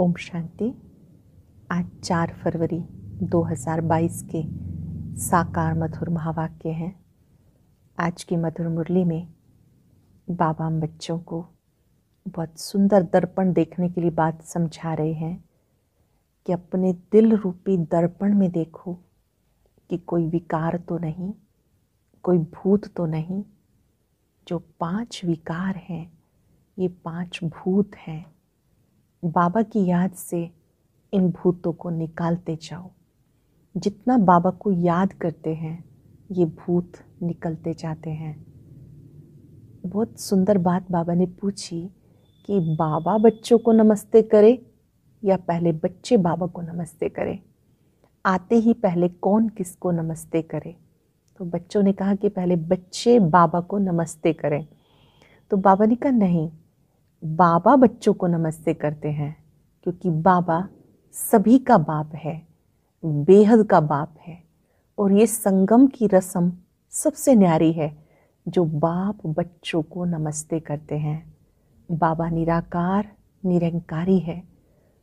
ओम शांति आज चार फरवरी 2022 के साकार मधुर महावाक्य हैं आज की मधुर मुरली में बाबा बच्चों को बहुत सुंदर दर्पण देखने के लिए बात समझा रहे हैं कि अपने दिल रूपी दर्पण में देखो कि कोई विकार तो नहीं कोई भूत तो नहीं जो पांच विकार हैं ये पांच भूत हैं बाबा की याद से इन भूतों को निकालते जाओ जितना बाबा को याद करते हैं ये भूत निकलते जाते हैं बहुत सुंदर बात बाबा ने पूछी कि बाबा बच्चों को नमस्ते करे या पहले बच्चे बाबा को नमस्ते करें आते ही पहले कौन किसको नमस्ते करे तो बच्चों ने कहा कि पहले बच्चे बाबा को नमस्ते करें तो बाबा ने कहा नहीं बाबा बच्चों को नमस्ते करते हैं क्योंकि बाबा सभी का बाप है बेहद का बाप है और ये संगम की रस्म सबसे न्यारी है जो बाप बच्चों को नमस्ते करते हैं बाबा निराकार निरंकारी है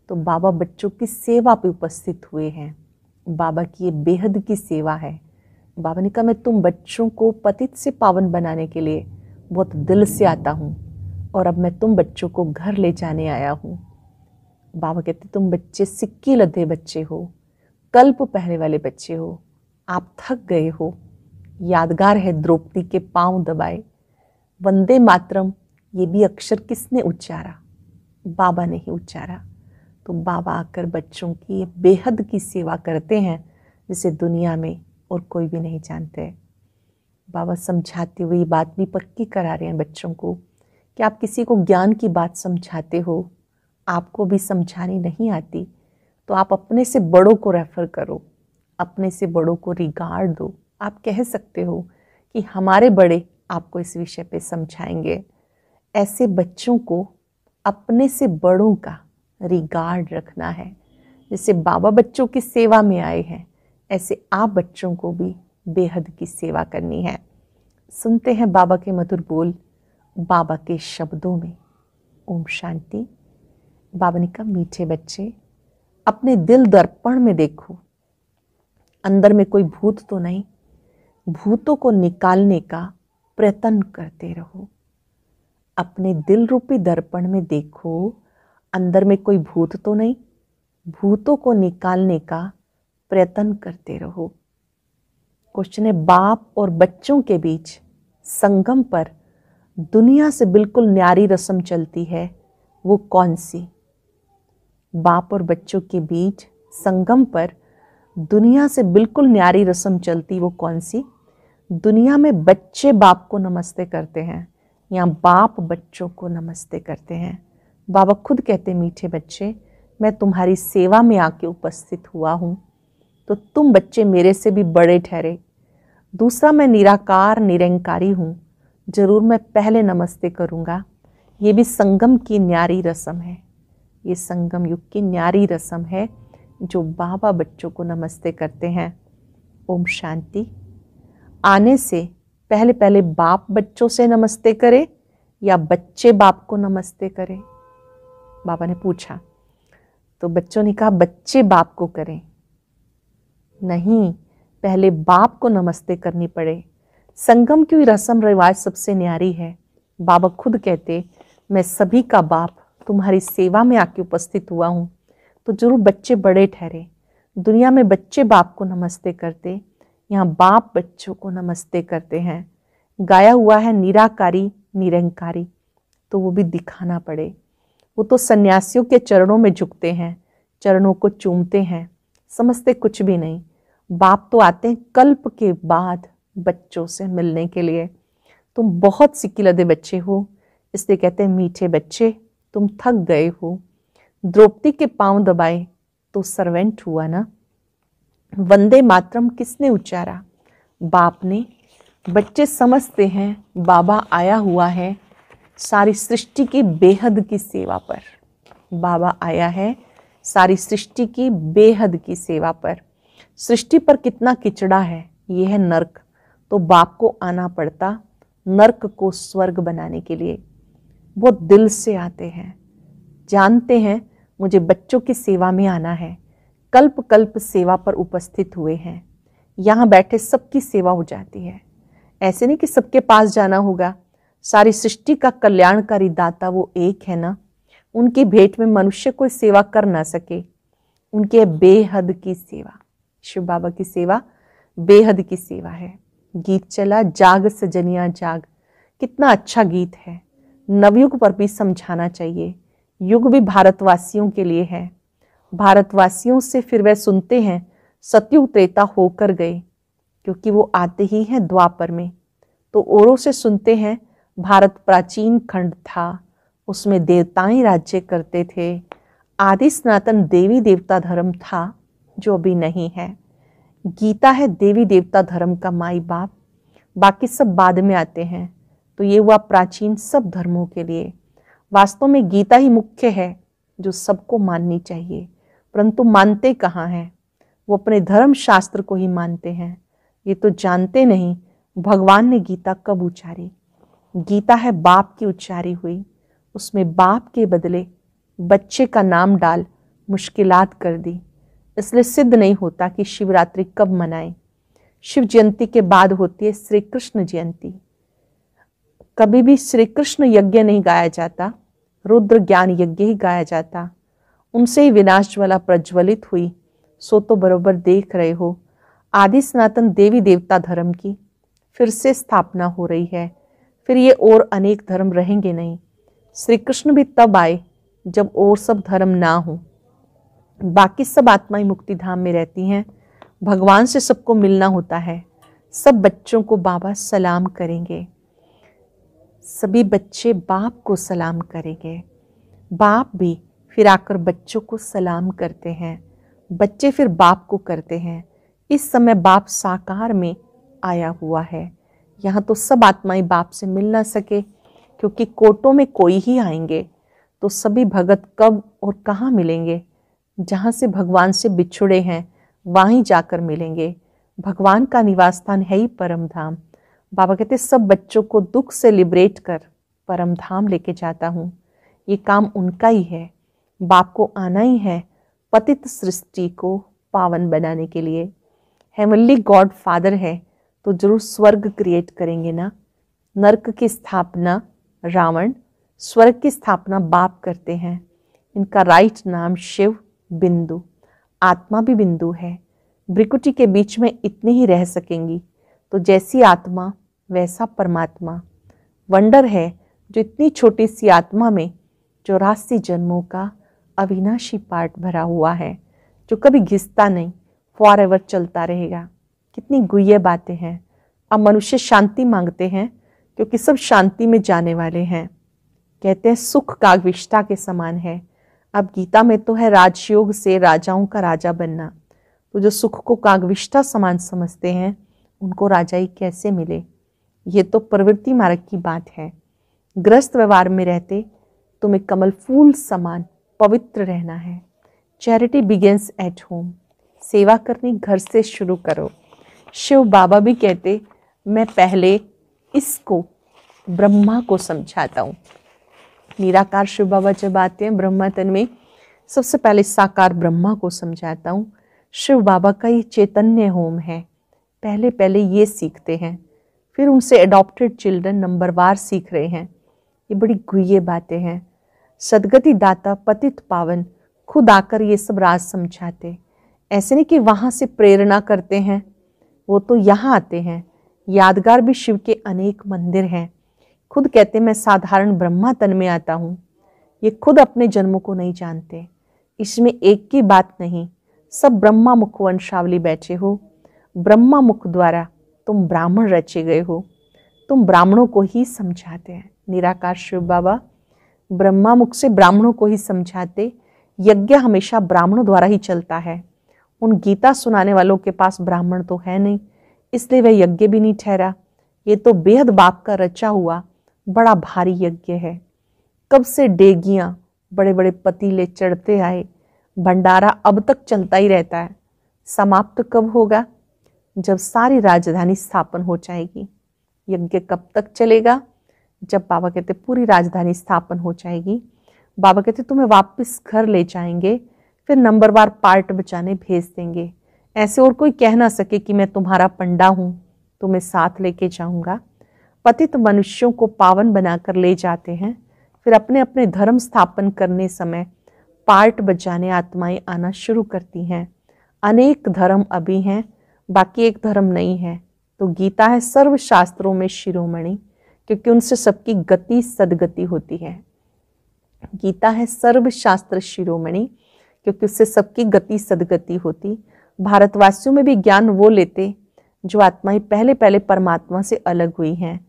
तो बाबा बच्चों की सेवा पे उपस्थित हुए हैं बाबा की ये बेहद की सेवा है बाबा ने कहा मैं तुम बच्चों को पतित से पावन बनाने के लिए बहुत दिल से आता हूँ और अब मैं तुम बच्चों को घर ले जाने आया हूँ बाबा कहते तुम बच्चे सिक्के लद्दे बच्चे हो कल्प पहने वाले बच्चे हो आप थक गए हो यादगार है द्रौपदी के पांव दबाए वंदे मातरम ये भी अक्षर किसने उच्चारा बाबा ने ही उच्चारा तो बाबा आकर बच्चों की बेहद की सेवा करते हैं जिसे दुनिया में और कोई भी नहीं जानते बाबा समझाते हुए ये बात भी पक्की करा रहे हैं बच्चों को कि आप किसी को ज्ञान की बात समझाते हो आपको भी समझानी नहीं आती तो आप अपने से बड़ों को रेफ़र करो अपने से बड़ों को रिगार्ड दो आप कह सकते हो कि हमारे बड़े आपको इस विषय पे समझाएंगे ऐसे बच्चों को अपने से बड़ों का रिगार्ड रखना है जैसे बाबा बच्चों की सेवा में आए हैं ऐसे आप बच्चों को भी बेहद की सेवा करनी है सुनते हैं बाबा के मधुर बोल बाबा के शब्दों में ओम शांति बाबा ने कहा मीठे बच्चे अपने दिल दर्पण में देखो अंदर में कोई भूत तो नहीं भूतों को निकालने का प्रयत्न करते रहो अपने दिल रूपी दर्पण में देखो अंदर में कोई भूत तो नहीं भूतों को निकालने का प्रयत्न करते रहो क्वेश्चन है बाप और बच्चों के बीच संगम पर दुनिया से बिल्कुल न्यारी रस्म चलती है वो कौन सी बाप और बच्चों के बीच संगम पर दुनिया से बिल्कुल न्यारी रस्म चलती वो कौन सी दुनिया में बच्चे बाप को नमस्ते करते हैं या बाप बच्चों को नमस्ते करते हैं बाबा खुद कहते मीठे बच्चे मैं तुम्हारी सेवा में आके उपस्थित हुआ हूँ तो तुम बच्चे मेरे से भी बड़े ठहरे दूसरा मैं निराकार निरंकारी हूँ जरूर मैं पहले नमस्ते करूँगा ये भी संगम की न्यारी रस्म है ये संगम युग की न्यारी रस्म है जो बाबा बच्चों को नमस्ते करते हैं ओम शांति आने से पहले पहले बाप बच्चों से नमस्ते करें या बच्चे बाप को नमस्ते करें बाबा ने पूछा तो बच्चों ने कहा बच्चे बाप को करें नहीं पहले बाप को नमस्ते करनी पड़े संगम की रस्म रिवाज सबसे न्यारी है बाबा खुद कहते मैं सभी का बाप तुम्हारी सेवा में आके उपस्थित हुआ हूँ तो जरूर बच्चे बड़े ठहरे दुनिया में बच्चे बाप को नमस्ते करते यहाँ बाप बच्चों को नमस्ते करते हैं गाया हुआ है निराकारी निरंकारी तो वो भी दिखाना पड़े वो तो सन्यासियों के चरणों में झुकते हैं चरणों को चूमते हैं समझते कुछ भी नहीं बाप तो आते हैं कल्प के बाद बच्चों से मिलने के लिए तुम बहुत सिक्की लदे बच्चे हो इसलिए कहते हैं मीठे बच्चे तुम थक गए हो द्रौपदी के पांव दबाए तो सर्वेंट हुआ ना वंदे मातरम किसने उच्चारा बाप ने बच्चे समझते हैं बाबा आया हुआ है सारी सृष्टि की बेहद की सेवा पर बाबा आया है सारी सृष्टि की बेहद की सेवा पर सृष्टि पर कितना किचड़ा है यह है नर्क तो बाप को आना पड़ता नरक को स्वर्ग बनाने के लिए वो दिल से आते हैं जानते हैं मुझे बच्चों की सेवा में आना है कल्प कल्प सेवा पर उपस्थित हुए हैं यहाँ बैठे सबकी सेवा हो जाती है ऐसे नहीं कि सबके पास जाना होगा सारी सृष्टि का कल्याणकारी दाता वो एक है ना उनकी भेंट में मनुष्य कोई सेवा कर ना सके उनके बेहद की सेवा शिव बाबा की सेवा बेहद की सेवा है गीत चला जाग सजनिया जाग कितना अच्छा गीत है नवयुग पर भी समझाना चाहिए युग भी भारतवासियों के लिए है भारतवासियों से फिर वह सुनते हैं सतयुग त्रेता होकर गए क्योंकि वो आते ही हैं द्वापर में तो औरों से सुनते हैं भारत प्राचीन खंड था उसमें देवताएं राज्य करते थे आदि सनातन देवी देवता धर्म था जो अभी नहीं है गीता है देवी देवता धर्म का माई बाप बाकी सब बाद में आते हैं तो ये हुआ प्राचीन सब धर्मों के लिए वास्तव में गीता ही मुख्य है जो सबको माननी चाहिए परंतु मानते कहाँ हैं वो अपने धर्म शास्त्र को ही मानते हैं ये तो जानते नहीं भगवान ने गीता कब उच्चारी गीता है बाप की उच्चारी हुई उसमें बाप के बदले बच्चे का नाम डाल मुश्किलात कर दी इसलिए सिद्ध नहीं होता कि शिवरात्रि कब मनाएं शिव जयंती के बाद होती है श्री कृष्ण जयंती कभी भी श्री कृष्ण यज्ञ नहीं गाया जाता रुद्र ज्ञान यज्ञ ही गाया जाता उनसे ही विनाश ज्वाला प्रज्वलित हुई सो तो बरोबर देख रहे हो आदि सनातन देवी देवता धर्म की फिर से स्थापना हो रही है फिर ये और अनेक धर्म रहेंगे नहीं श्री कृष्ण भी तब आए जब और सब धर्म ना हों बाकी सब आत्माएं मुक्ति धाम में रहती हैं भगवान से सबको मिलना होता है सब बच्चों को बाबा सलाम करेंगे सभी बच्चे बाप को सलाम करेंगे बाप भी फिर आकर बच्चों को सलाम करते हैं बच्चे फिर बाप को करते हैं इस समय बाप साकार में आया हुआ है यहाँ तो सब आत्माएं बाप से मिल ना सके क्योंकि कोटों में कोई ही आएंगे तो सभी भगत कब और कहाँ मिलेंगे जहाँ से भगवान से बिछुड़े हैं वहीं जाकर मिलेंगे भगवान का निवास स्थान है ही परम धाम बाबा कहते सब बच्चों को दुख से लिबरेट कर परम धाम लेके जाता हूँ ये काम उनका ही है बाप को आना ही है पतित सृष्टि को पावन बनाने के लिए हेमल्ली गॉड फादर है तो जरूर स्वर्ग क्रिएट करेंगे ना नरक की स्थापना रावण स्वर्ग की स्थापना बाप करते हैं इनका राइट नाम शिव बिंदु आत्मा भी बिंदु है ब्रिकुटी के बीच में इतनी ही रह सकेंगी तो जैसी आत्मा वैसा परमात्मा वंडर है जो इतनी छोटी सी आत्मा में चौरासी जन्मों का अविनाशी पार्ट भरा हुआ है जो कभी घिसता नहीं फॉर एवर चलता रहेगा कितनी गुह्य बातें हैं अब मनुष्य शांति मांगते हैं क्योंकि सब शांति में जाने वाले हैं कहते हैं सुख कागविष्ठता के समान है अब गीता में तो है राजयोग से राजाओं का राजा बनना तो जो सुख को कागविष्ठा समान समझते हैं उनको राजाई कैसे मिले ये तो प्रवृत्ति मार्ग की बात है ग्रस्त व्यवहार में रहते तुम्हें कमल फूल समान पवित्र रहना है चैरिटी बिगेंस एट होम सेवा करनी घर से शुरू करो शिव बाबा भी कहते मैं पहले इसको ब्रह्मा को समझाता हूँ निराकार शिव बाबा जब आते हैं ब्रह्मा तन में सबसे पहले साकार ब्रह्मा को समझाता हूँ शिव बाबा का ये चैतन्य होम है पहले पहले ये सीखते हैं फिर उनसे अडॉप्टेड चिल्ड्रन नंबरवार सीख रहे हैं ये बड़ी गुहे बातें हैं सदगति दाता पतित पावन खुद आकर ये सब राज समझाते ऐसे नहीं कि वहाँ से प्रेरणा करते हैं वो तो यहाँ आते हैं यादगार भी शिव के अनेक मंदिर हैं खुद कहते मैं साधारण ब्रह्मा तन में आता हूँ ये खुद अपने जन्मों को नहीं जानते इसमें एक की बात नहीं सब ब्रह्मा मुख वंशावली बैठे हो ब्रह्मा मुख द्वारा तुम ब्राह्मण रचे गए हो तुम ब्राह्मणों को ही समझाते हैं निराकार शिव बाबा ब्रह्मा मुख से ब्राह्मणों को ही समझाते यज्ञ हमेशा ब्राह्मणों द्वारा ही चलता है उन गीता सुनाने वालों के पास ब्राह्मण तो है नहीं इसलिए वह यज्ञ भी नहीं ठहरा ये तो बेहद बाप का रचा हुआ बड़ा भारी यज्ञ है कब से डेगियाँ बड़े बड़े पतीले चढ़ते आए भंडारा अब तक चलता ही रहता है समाप्त कब होगा जब सारी राजधानी स्थापन हो जाएगी यज्ञ कब तक चलेगा जब बाबा कहते पूरी राजधानी स्थापन हो जाएगी बाबा कहते तुम्हें वापस घर ले जाएंगे फिर नंबरवार पार्ट बचाने भेज देंगे ऐसे और कोई कह ना सके कि मैं तुम्हारा पंडा हूँ तुम्हें साथ लेके जाऊँगा पतित मनुष्यों को पावन बनाकर ले जाते हैं फिर अपने अपने धर्म स्थापन करने समय पार्ट बजाने आत्माएं आना शुरू करती हैं अनेक धर्म अभी हैं बाकी एक धर्म नहीं है तो गीता है सर्व शास्त्रों में शिरोमणि क्योंकि उनसे सबकी गति सदगति होती है गीता है सर्व शास्त्र शिरोमणि क्योंकि उससे सबकी गति सदगति होती भारतवासियों में भी ज्ञान वो लेते जो आत्माएं पहले पहले परमात्मा से अलग हुई हैं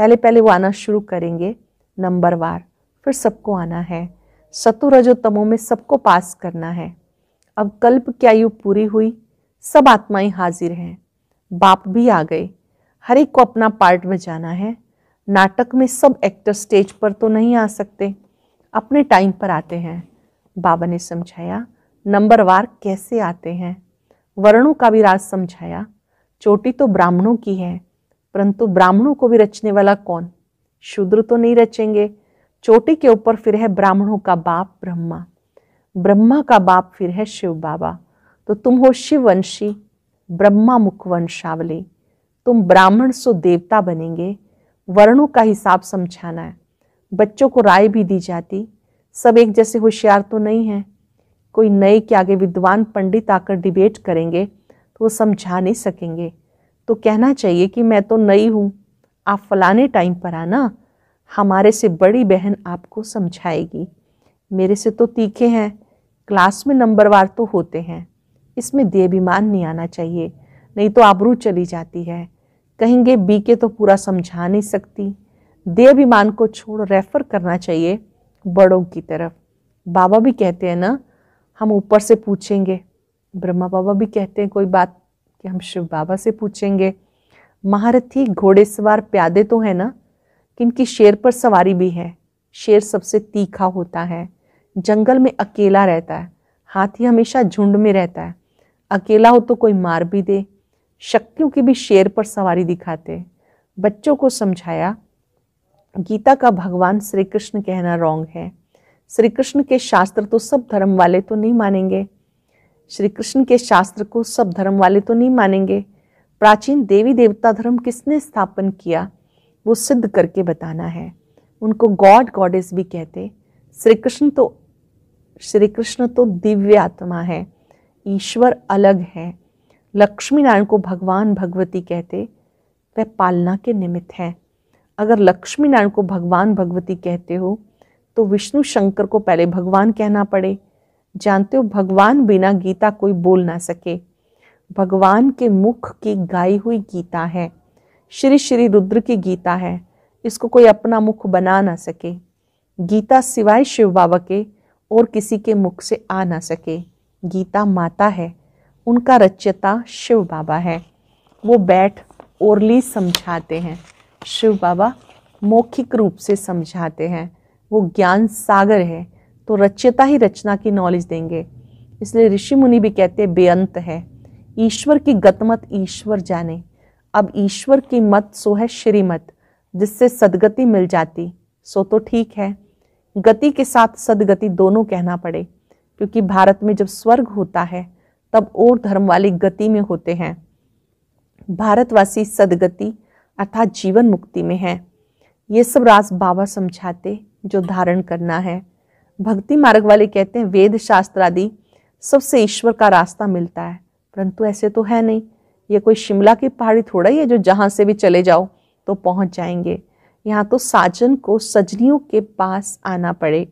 पहले पहले वो आना शुरू करेंगे नंबर वार फिर सबको आना है सतु रजो तमो में सबको पास करना है अब कल्प की आयु पूरी हुई सब आत्माएं हाजिर हैं बाप भी आ गए हर एक को अपना पार्ट बजाना है नाटक में सब एक्टर स्टेज पर तो नहीं आ सकते अपने टाइम पर आते हैं बाबा ने समझाया नंबर वार कैसे आते हैं वर्णों का भी राज समझाया चोटी तो ब्राह्मणों की है परंतु ब्राह्मणों को भी रचने वाला कौन शूद्र तो नहीं रचेंगे चोटी के ऊपर फिर है ब्राह्मणों का बाप ब्रह्मा ब्रह्मा का बाप फिर है शिव बाबा तो तुम हो शिव वंशी ब्रह्मा वंशावली तुम ब्राह्मण सो देवता बनेंगे वर्णों का हिसाब समझाना है बच्चों को राय भी दी जाती सब एक जैसे होशियार तो नहीं है कोई नए के आगे विद्वान पंडित आकर डिबेट करेंगे तो वो समझा नहीं सकेंगे तो कहना चाहिए कि मैं तो नई हूँ आप फलाने टाइम पर आना हमारे से बड़ी बहन आपको समझाएगी मेरे से तो तीखे हैं क्लास में नंबरवार तो होते हैं इसमें देभिमान नहीं आना चाहिए नहीं तो आबरू चली जाती है कहेंगे बी के तो पूरा समझा नहीं सकती देभिमान को छोड़ रेफर करना चाहिए बड़ों की तरफ बाबा भी कहते हैं ना हम ऊपर से पूछेंगे ब्रह्मा बाबा भी कहते हैं कोई बात कि हम शिव बाबा से पूछेंगे महारथी घोड़े सवार प्यादे तो है ना किनकी शेर पर सवारी भी है शेर सबसे तीखा होता है जंगल में अकेला रहता है हाथी हमेशा झुंड में रहता है अकेला हो तो कोई मार भी दे शक्तियों की भी शेर पर सवारी दिखाते बच्चों को समझाया गीता का भगवान श्री कृष्ण कहना रॉन्ग है श्री कृष्ण के शास्त्र तो सब धर्म वाले तो नहीं मानेंगे श्री कृष्ण के शास्त्र को सब धर्म वाले तो नहीं मानेंगे प्राचीन देवी देवता धर्म किसने स्थापन किया वो सिद्ध करके बताना है उनको गॉड गॉडेस भी कहते श्री कृष्ण तो श्री कृष्ण तो दिव्य आत्मा है ईश्वर अलग है लक्ष्मी नारायण को भगवान भगवती कहते वह पालना के निमित्त हैं अगर लक्ष्मी नारायण को भगवान भगवती कहते हो तो विष्णु शंकर को पहले भगवान कहना पड़े जानते हो भगवान बिना गीता कोई बोल ना सके भगवान के मुख की गाई हुई गीता है श्री श्री रुद्र की गीता है इसको कोई अपना मुख बना ना सके गीता सिवाय शिव बाबा के और किसी के मुख से आ ना सके गीता माता है उनका रचयता शिव बाबा है वो बैठ ओरली समझाते हैं शिव बाबा मौखिक रूप से समझाते हैं वो ज्ञान सागर है तो रचयता ही रचना की नॉलेज देंगे इसलिए ऋषि मुनि भी कहते हैं बेअंत है ईश्वर की गतमत ईश्वर जाने अब ईश्वर की मत सो है श्रीमत जिससे सदगति मिल जाती सो तो ठीक है गति के साथ सदगति दोनों कहना पड़े क्योंकि भारत में जब स्वर्ग होता है तब और धर्म वाली गति में होते हैं भारतवासी सदगति अर्थात जीवन मुक्ति में है ये सब राज बाबा समझाते जो धारण करना है भक्ति मार्ग वाले कहते हैं वेद शास्त्र आदि सबसे ईश्वर का रास्ता मिलता है परंतु ऐसे तो है नहीं ये कोई शिमला की पहाड़ी थोड़ा ही है जो जहाँ से भी चले जाओ तो पहुँच जाएंगे यहाँ तो साजन को सजनियों के पास आना पड़े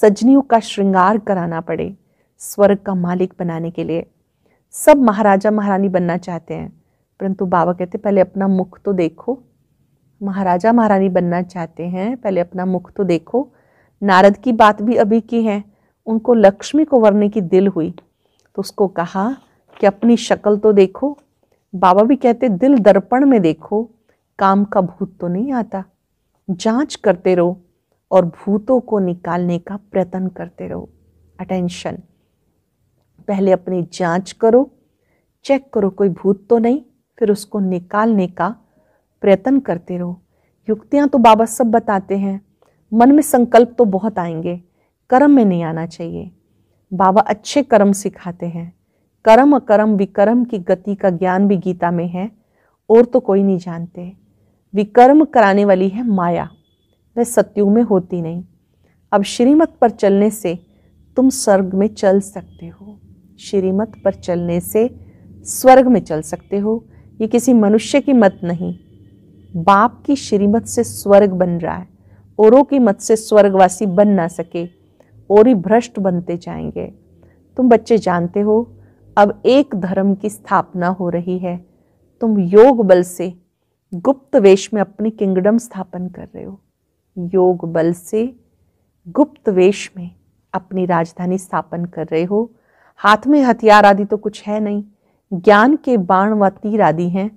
सजनियों का श्रृंगार कराना पड़े स्वर्ग का मालिक बनाने के लिए सब महाराजा महारानी बनना चाहते हैं परंतु बाबा कहते पहले अपना मुख तो देखो महाराजा महारानी बनना चाहते हैं पहले अपना मुख तो देखो नारद की बात भी अभी की है उनको लक्ष्मी को वरने की दिल हुई तो उसको कहा कि अपनी शक्ल तो देखो बाबा भी कहते दिल दर्पण में देखो काम का भूत तो नहीं आता जांच करते रहो और भूतों को निकालने का प्रयत्न करते रहो अटेंशन पहले अपनी जांच करो चेक करो कोई भूत तो नहीं फिर उसको निकालने का प्रयत्न करते रहो युक्तियाँ तो बाबा सब बताते हैं मन में संकल्प तो बहुत आएंगे कर्म में नहीं आना चाहिए बाबा अच्छे कर्म सिखाते हैं कर्म अकर्म विकर्म की गति का ज्ञान भी गीता में है और तो कोई नहीं जानते विकर्म कराने वाली है माया वह सत्यु में होती नहीं अब श्रीमत पर चलने से तुम स्वर्ग में चल सकते हो श्रीमत पर चलने से स्वर्ग में चल सकते हो ये किसी मनुष्य की मत नहीं बाप की श्रीमत से स्वर्ग बन रहा है औरों की मत से स्वर्गवासी बन ना सके और ही भ्रष्ट बनते जाएंगे तुम बच्चे जानते हो अब एक धर्म की स्थापना हो रही है तुम योग बल से गुप्त वेश में अपनी किंगडम स्थापन कर रहे हो योग बल से गुप्त वेश में अपनी राजधानी स्थापन कर रहे हो हाथ में हथियार आदि तो कुछ है नहीं ज्ञान के बाण व तीर आदि हैं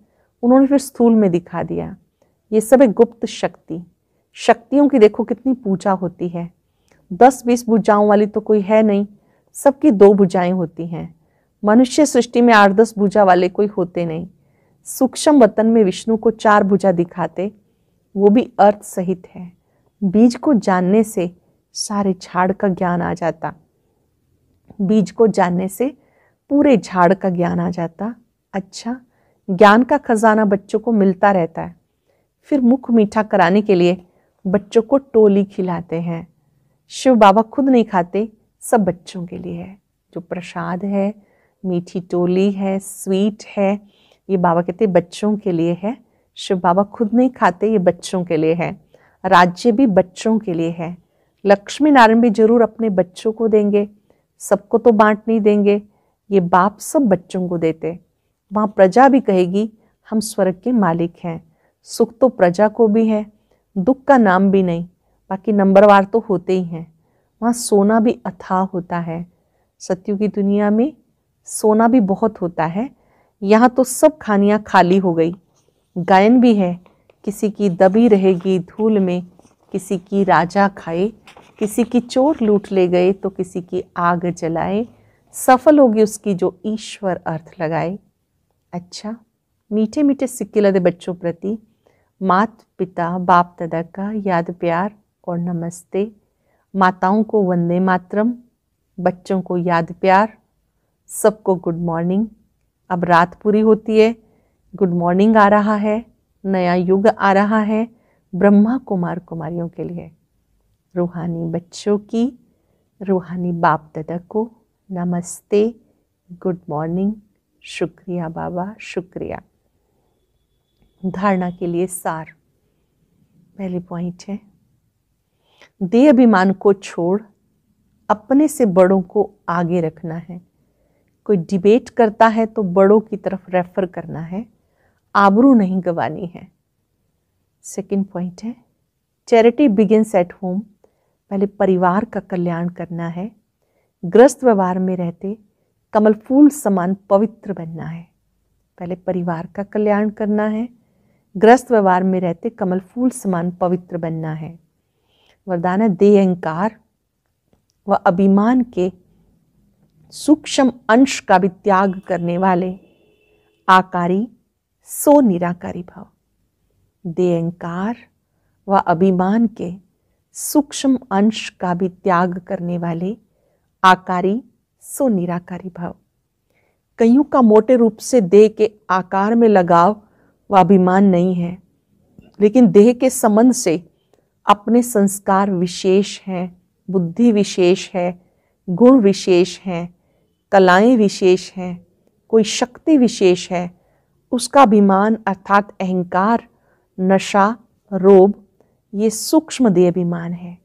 उन्होंने फिर स्थूल में दिखा दिया ये सब एक गुप्त शक्ति शक्तियों की देखो कितनी पूजा होती है दस बीस भुजाओं वाली तो कोई है नहीं सबकी दो भुजाएं होती हैं मनुष्य सृष्टि में आठ दस भुजा वाले कोई होते नहीं सूक्ष्म वतन में विष्णु को चार भुजा दिखाते वो भी अर्थ सहित है बीज को जानने से सारे झाड़ का ज्ञान आ जाता बीज को जानने से पूरे झाड़ का ज्ञान आ जाता अच्छा ज्ञान का खजाना बच्चों को मिलता रहता है फिर मुख मीठा कराने के लिए बच्चों को टोली खिलाते हैं शिव बाबा खुद नहीं खाते सब बच्चों के लिए है जो प्रसाद है मीठी टोली है स्वीट है ये बाबा कहते बच्चों के लिए है शिव बाबा खुद नहीं खाते ये बच्चों के लिए है राज्य भी बच्चों के लिए है लक्ष्मी नारायण भी जरूर अपने बच्चों को देंगे सबको तो बांट नहीं देंगे ये बाप सब बच्चों को देते वहाँ प्रजा भी कहेगी हम स्वर्ग के मालिक हैं सुख तो प्रजा को भी है दुख का नाम भी नहीं बाकी नंबरवार तो होते ही हैं वहाँ सोना भी अथाह होता है सत्यु की दुनिया में सोना भी बहुत होता है यहाँ तो सब खानियाँ खाली हो गई गायन भी है किसी की दबी रहेगी धूल में किसी की राजा खाए किसी की चोर लूट ले गए तो किसी की आग जलाए सफल होगी उसकी जो ईश्वर अर्थ लगाए अच्छा मीठे मीठे सिक्के लदे बच्चों प्रति मात पिता बाप दादा का याद प्यार और नमस्ते माताओं को वंदे मातरम बच्चों को याद प्यार सबको गुड मॉर्निंग अब रात पूरी होती है गुड मॉर्निंग आ रहा है नया युग आ रहा है ब्रह्मा कुमार कुमारियों के लिए रूहानी बच्चों की रूहानी बाप दादा को नमस्ते गुड मॉर्निंग शुक्रिया बाबा शुक्रिया धारणा के लिए सार पहले पॉइंट है दे अभिमान को छोड़ अपने से बड़ों को आगे रखना है कोई डिबेट करता है तो बड़ों की तरफ रेफर करना है आबरू नहीं गंवानी है सेकंड पॉइंट है चैरिटी बिगिनस एट होम पहले परिवार का कल्याण करना है ग्रस्त व्यवहार में रहते कमल फूल समान पवित्र बनना है पहले परिवार का कल्याण करना है ग्रस्त व्यवहार में रहते कमल फूल समान पवित्र बनना है वरदान है दे व अभिमान के सूक्ष्म अंश का भी त्याग करने वाले आकारी सो निराकारी भाव दे व अभिमान के सूक्ष्म अंश का भी त्याग करने वाले आकारी सो निराकारी भाव कईयों का मोटे रूप से देह के आकार में लगाव वह अभिमान नहीं है लेकिन देह के संबंध से अपने संस्कार विशेष हैं बुद्धि विशेष है गुण विशेष हैं कलाएं विशेष हैं कोई शक्ति विशेष है उसका अभिमान अर्थात अहंकार नशा रोब ये सूक्ष्म देह अभिमान है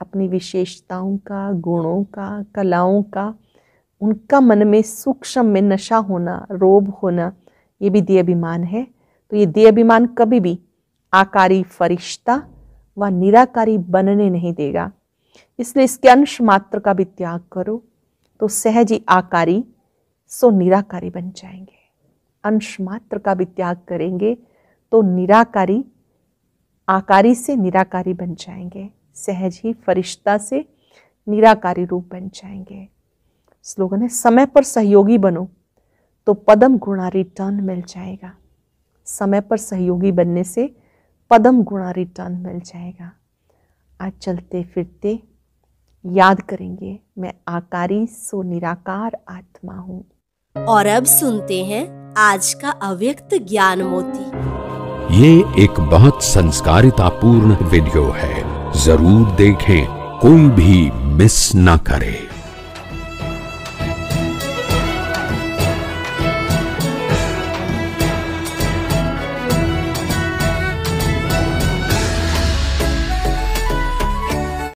अपनी विशेषताओं का गुणों का कलाओं का उनका मन में सूक्ष्म में नशा होना रोब होना ये भी देह अभिमान है तो ये देह अभिमान कभी भी आकारी फरिश्ता व निराकारी बनने नहीं देगा इसलिए इसके अंश मात्र का भी त्याग करो तो सहज ही आकारी सो निराकारी बन जाएंगे अंश मात्र का भी त्याग करेंगे तो निराकारी आकारी से निराकारी बन जाएंगे सहज ही फरिश्ता से निराकारी रूप बन जाएंगे स्लोगन है समय पर सहयोगी बनो तो पदम गुणा रिटर्न मिल जाएगा समय पर सहयोगी बनने से पदम गुणा रिटर्न मिल जाएगा आज चलते फिरते याद करेंगे मैं आकारी सो निराकार आत्मा हूँ और अब सुनते हैं आज का अव्यक्त ज्ञान मोती ये एक बहुत संस्कारिता पूर्ण वीडियो है जरूर देखें कोई भी मिस ना करे